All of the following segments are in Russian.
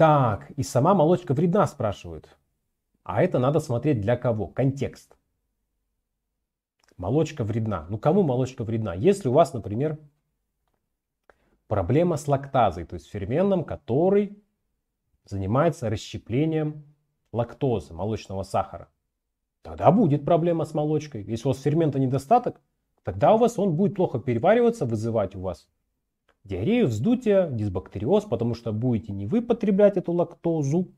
Так, и сама молочка вредна, спрашивают. А это надо смотреть для кого? Контекст. Молочка вредна. Ну кому молочка вредна? Если у вас, например, проблема с лактазой, то есть ферментом, который занимается расщеплением лактозы, молочного сахара. Тогда будет проблема с молочкой. Если у вас фермента недостаток, тогда у вас он будет плохо перевариваться, вызывать у вас диарею, вздутие, дисбактериоз, потому что будете не вы потреблять эту лактозу,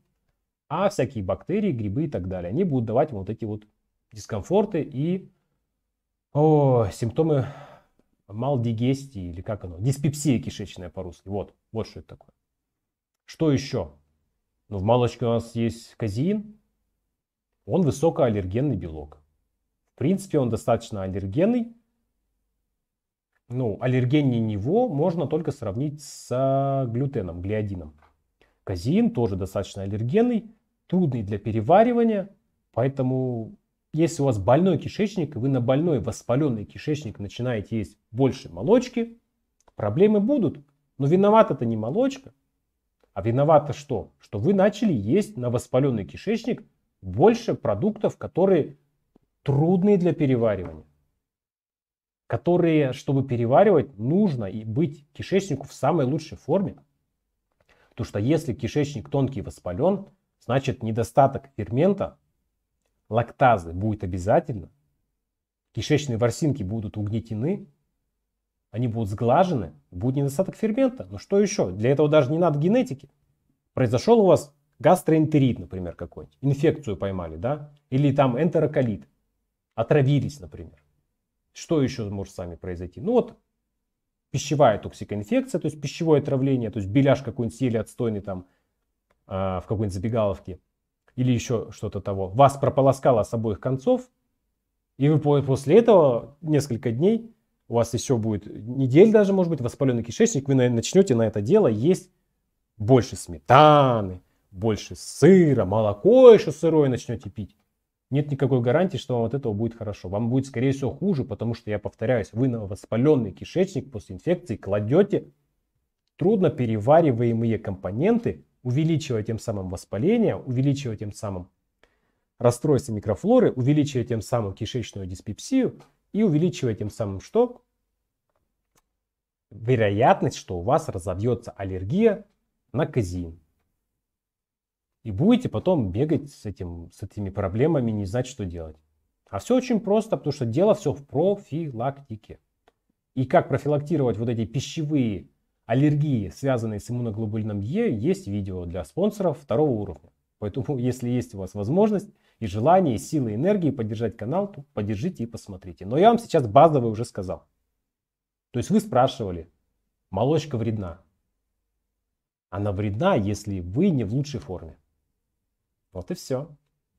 а всякие бактерии, грибы и так далее. Они будут давать вот эти вот дискомфорты и о, симптомы малдигестии, или как оно, диспепсия кишечная по-русски. Вот, вот что это такое. Что еще? Ну, в молочке у нас есть казеин. Он высокоаллергенный белок. В принципе, он достаточно аллергенный, ну, аллергеннее него можно только сравнить с а, глютеном, глиодином. Казеин тоже достаточно аллергенный, трудный для переваривания, поэтому если у вас больной кишечник, и вы на больной воспаленный кишечник начинаете есть больше молочки, проблемы будут. Но виноват это не молочка, а виновато что? Что вы начали есть на воспаленный кишечник больше продуктов, которые трудные для переваривания которые, чтобы переваривать, нужно и быть кишечнику в самой лучшей форме. Потому что если кишечник тонкий воспален, значит недостаток фермента, лактазы будет обязательно, кишечные ворсинки будут угнетены, они будут сглажены, будет недостаток фермента. Но что еще? Для этого даже не надо генетики. Произошел у вас гастроэнтерит, например, какой-нибудь, инфекцию поймали, да, или там энтероколит, отравились, например. Что еще может с вами произойти? Ну вот пищевая токсикоинфекция, то есть пищевое отравление, то есть беляш какой-нибудь съели отстойный там э, в какой-нибудь забегаловке или еще что-то того. Вас прополоскало с обоих концов, и вы после этого несколько дней, у вас еще будет недель даже, может быть, воспаленный кишечник, вы начнете на это дело есть больше сметаны, больше сыра, молоко еще сырое начнете пить нет никакой гарантии, что вам от этого будет хорошо. Вам будет, скорее всего, хуже, потому что, я повторяюсь, вы на воспаленный кишечник после инфекции кладете трудно перевариваемые компоненты, увеличивая тем самым воспаление, увеличивая тем самым расстройство микрофлоры, увеличивая тем самым кишечную диспепсию и увеличивая тем самым что? Вероятность, что у вас разовьется аллергия на казин. И будете потом бегать с, этим, с этими проблемами, не знать, что делать. А все очень просто, потому что дело все в профилактике. И как профилактировать вот эти пищевые аллергии, связанные с иммуноглобулином Е, есть видео для спонсоров второго уровня. Поэтому, если есть у вас возможность и желание, и силы, и энергии поддержать канал, то поддержите и посмотрите. Но я вам сейчас базовый уже сказал. То есть вы спрашивали, молочка вредна. Она вредна, если вы не в лучшей форме. Вот и все.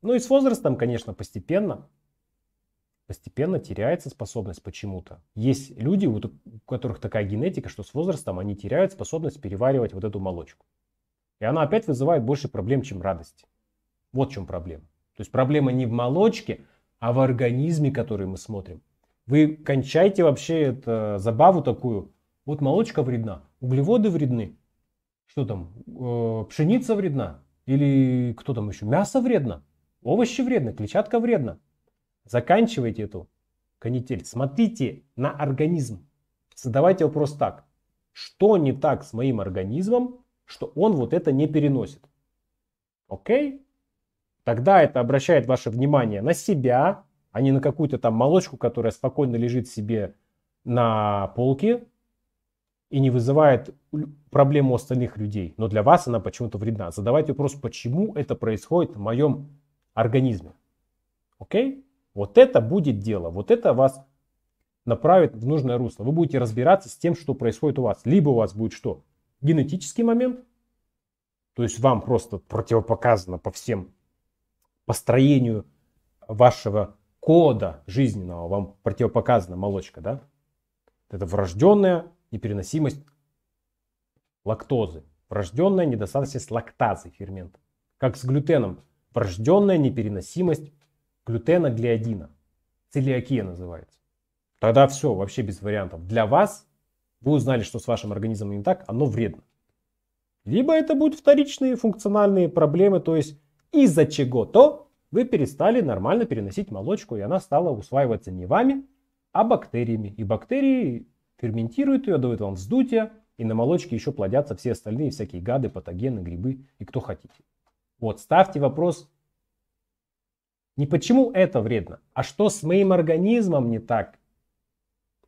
Ну и с возрастом, конечно, постепенно, постепенно теряется способность почему-то. Есть люди, у которых такая генетика, что с возрастом они теряют способность переваривать вот эту молочку. И она опять вызывает больше проблем, чем радости. Вот в чем проблема. То есть проблема не в молочке, а в организме, который мы смотрим. Вы кончайте вообще эту забаву такую. Вот молочка вредна, углеводы вредны. Что там? Э, пшеница вредна. Или кто там еще? Мясо вредно, овощи вредно, клетчатка вредна. Заканчивайте эту канитель. Смотрите на организм. Задавайте вопрос так. Что не так с моим организмом, что он вот это не переносит? Окей? Тогда это обращает ваше внимание на себя, а не на какую-то там молочку, которая спокойно лежит себе на полке и не вызывает проблем у остальных людей, но для вас она почему-то вредна. Задавайте вопрос, почему это происходит в моем организме. Окей? Вот это будет дело, вот это вас направит в нужное русло. Вы будете разбираться с тем, что происходит у вас. Либо у вас будет что? Генетический момент, то есть вам просто противопоказано по всем построению вашего кода жизненного, вам противопоказана молочка, да? Это врожденная непереносимость лактозы, врожденная недостаточность лактазы фермента. Как с глютеном, врожденная непереносимость глютена глиодина. Целиакия называется. Тогда все, вообще без вариантов. Для вас вы узнали, что с вашим организмом не так, оно вредно. Либо это будут вторичные функциональные проблемы, то есть из-за чего-то вы перестали нормально переносить молочку, и она стала усваиваться не вами, а бактериями. И бактерии ферментирует ее, дает вам вздутие, и на молочке еще плодятся все остальные всякие гады, патогены, грибы и кто хотите. Вот, ставьте вопрос не почему это вредно, а что с моим организмом не так,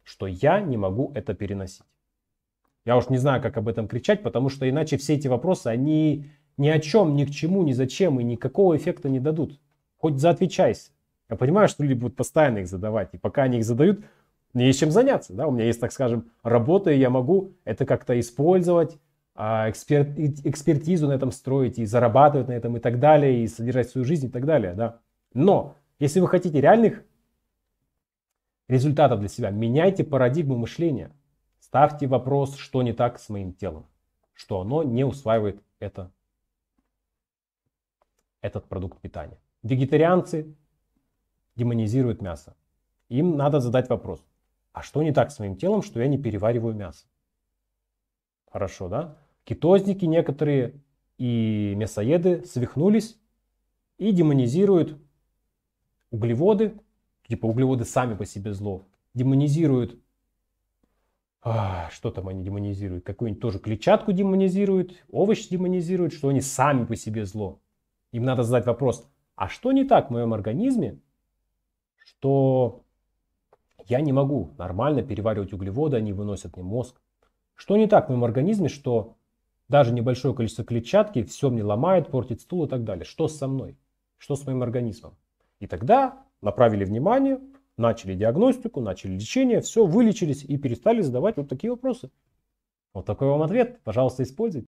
что я не могу это переносить. Я уж не знаю, как об этом кричать, потому что иначе все эти вопросы, они ни о чем, ни к чему, ни зачем и никакого эффекта не дадут. Хоть заотвечайся. Я понимаю, что люди будут постоянно их задавать, и пока они их задают, мне есть чем заняться, да, у меня есть, так скажем, работа, и я могу это как-то использовать, а, экспертизу на этом строить, и зарабатывать на этом, и так далее, и содержать свою жизнь, и так далее, да. Но, если вы хотите реальных результатов для себя, меняйте парадигму мышления, ставьте вопрос, что не так с моим телом, что оно не усваивает это, этот продукт питания. Вегетарианцы демонизируют мясо. Им надо задать вопрос – а что не так с моим телом, что я не перевариваю мясо? Хорошо, да? Кетозники некоторые и мясоеды свихнулись и демонизируют углеводы, типа углеводы сами по себе зло, демонизируют а, что там они демонизируют? Какую-нибудь тоже клетчатку демонизируют, овощи демонизируют, что они сами по себе зло. Им надо задать вопрос, а что не так в моем организме, что я не могу нормально переваривать углеводы, они выносят мне мозг. Что не так в моем организме, что даже небольшое количество клетчатки все мне ломает, портит стул и так далее. Что со мной? Что с моим организмом? И тогда направили внимание, начали диагностику, начали лечение, все, вылечились и перестали задавать вот такие вопросы. Вот такой вам ответ. Пожалуйста, используйте.